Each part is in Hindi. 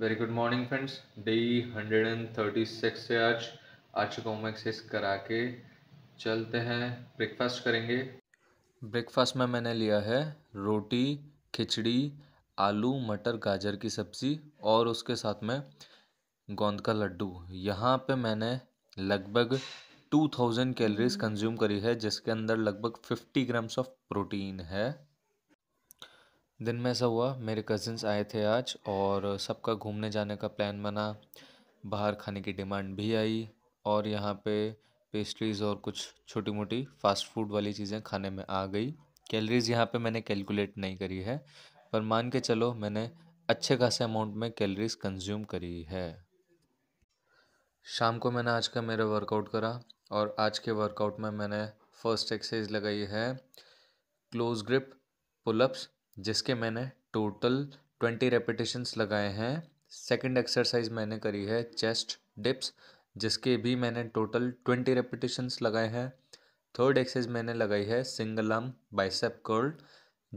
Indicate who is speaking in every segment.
Speaker 1: very good morning friends day six से आज आज चुका हूँ मैं एक्सेस करा के चलते हैं ब्रेकफास्ट करेंगे ब्रेकफास्ट में मैंने लिया है रोटी खिचड़ी आलू मटर गाजर की सब्ज़ी और उसके साथ में गोंद का लड्डू यहाँ पे मैंने लगभग टू थाउजेंड कैलोरीज कंज्यूम करी है जिसके अंदर लगभग फिफ्टी ग्राम्स ऑफ प्रोटीन है दिन में ऐसा हुआ मेरे कज़िन्स आए थे आज और सबका घूमने जाने का प्लान बना बाहर खाने की डिमांड भी आई और यहाँ पे पेस्ट्रीज़ और कुछ छोटी मोटी फ़ास्ट फूड वाली चीज़ें खाने में आ गई कैलरीज़ यहाँ पे मैंने कैलकुलेट नहीं करी है पर मान के चलो मैंने अच्छे खासे अमाउंट में कैलरीज़ कंज्यूम करी है शाम को मैंने आज का मेरा वर्कआउट करा और आज के वर्कआउट में मैंने फ़र्स्ट एक्सरसाइज लगाई है क्लोज ग्रिप पुलअप्स जिसके मैंने टोटल ट्वेंटी रेपिटेशंस लगाए हैं सेकंड एक्सरसाइज मैंने करी है चेस्ट डिप्स जिसके भी मैंने टोटल ट्वेंटी रेपिटेशंस लगाए हैं थर्ड एक्सरसाइज मैंने लगाई है सिंगल आर्म बाइसेप कर्ल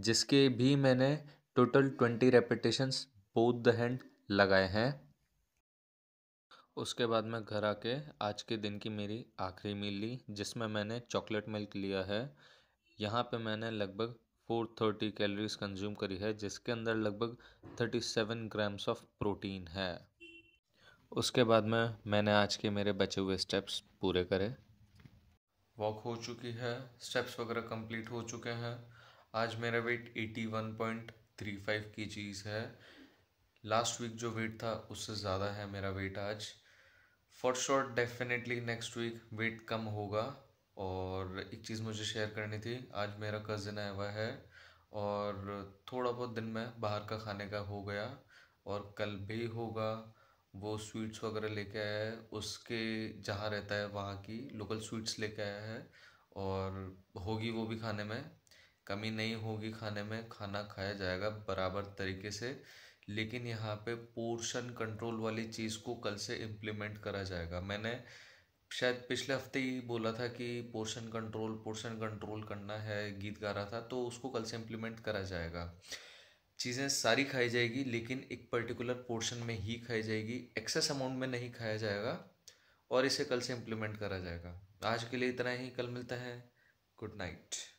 Speaker 1: जिसके भी मैंने total twenty repetitions both the hand लगाए हैं उसके बाद मैं घर आके आज के दिन की मेरी आखिरी मील ली जिसमें मैंने चॉकलेट मिल्क लिया है यहाँ पे मैंने लगभग 430 कैलोरीज कंज्यूम करी है जिसके अंदर लगभग 37 ग्राम्स ऑफ प्रोटीन है उसके बाद में मैंने आज के मेरे बचे हुए स्टेप्स पूरे करे वॉक हो चुकी है स्टेप्स वगैरह कंप्लीट हो चुके हैं आज मेरा वेट 81.35 की चीज़ है लास्ट वीक जो वेट था उससे ज़्यादा है मेरा वेट आज for sure definitely next week weight कम होगा और एक चीज़ मुझे शेयर करनी थी आज मेरा कजिन आया हुआ है और थोड़ा बहुत दिन में बाहर का खाने का हो गया और कल भी होगा वो स्वीट्स वगैरह लेके आया है उसके जहाँ रहता है वहाँ की लोकल स्वीट्स लेके आया है और होगी वो भी खाने में कमी नहीं होगी खाने में खाना खाया जाएगा बराबर तरीके से लेकिन यहाँ पे पोर्शन कंट्रोल वाली चीज़ को कल से इम्प्लीमेंट करा जाएगा मैंने शायद पिछले हफ्ते ही बोला था कि पोर्शन कंट्रोल पोर्शन कंट्रोल करना है गीत गा रहा था तो उसको कल से इम्प्लीमेंट करा जाएगा चीज़ें सारी खाई जाएगी लेकिन एक पर्टिकुलर पोर्शन में ही खाई जाएगी एक्सेस अमाउंट में नहीं खाया जाएगा और इसे कल से इम्प्लीमेंट करा जाएगा आज के लिए इतना ही कल मिलता है गुड नाइट